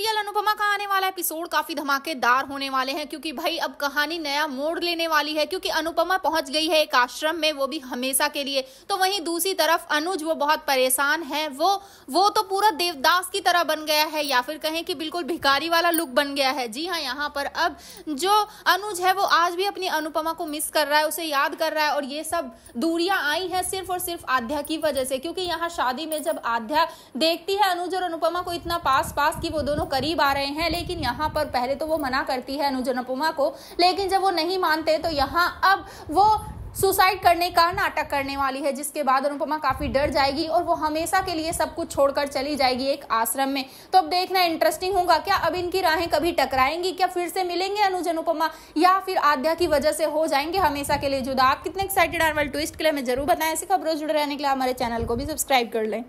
real Anupama का आने वाला एपिसोड काफी धमाकेदार होने वाले हैं क्योंकि भाई अब कहानी नया मोड़ लेने वाली है क्योंकि अनुपमा पहुंच गई है एक आश्रम में वो भी हमेशा के लिए तो वहीं दूसरी तरफ अनुज वो बहुत परेशान है वो वो तो पूरा देवदास की तरह बन गया है या फिर कहें कि बिल्कुल भिखारी वाला लुक बन गया है जी हाँ यहाँ पर अब जो अनुज है वो आज भी अपनी अनुपमा को मिस कर रहा है उसे याद कर रहा है और ये सब दूरियां आई है सिर्फ और सिर्फ आध्या की वजह से क्योंकि यहाँ शादी में जब आध्या देखती है अनुज और अनुपमा को इतना पास पास की वो दोनों करीब आ रहे हैं लेकिन यहाँ पर पहले तो वो मना करती है अनुज अनुपमा को लेकिन जब वो नहीं मानते तो यहाँ अब वो सुसाइड करने का नाटक करने वाली है जिसके बाद अनुपमा काफ़ी डर जाएगी और वो हमेशा के लिए सब कुछ छोड़कर चली जाएगी एक आश्रम में तो अब देखना इंटरेस्टिंग होगा क्या अब इनकी राहें कभी टकराएंगी क्या फिर से मिलेंगे अनुज अनुपमा या फिर आध्या की वजह से हो जाएंगे हमेशा के लिए जुदा आप कितने एक्साइटेड आर ट्विस्ट के लिए हमें जरूर बताएं ऐसी खबरों जुड़े रहने के लिए हमारे चैनल को भी सब्सक्राइब कर लें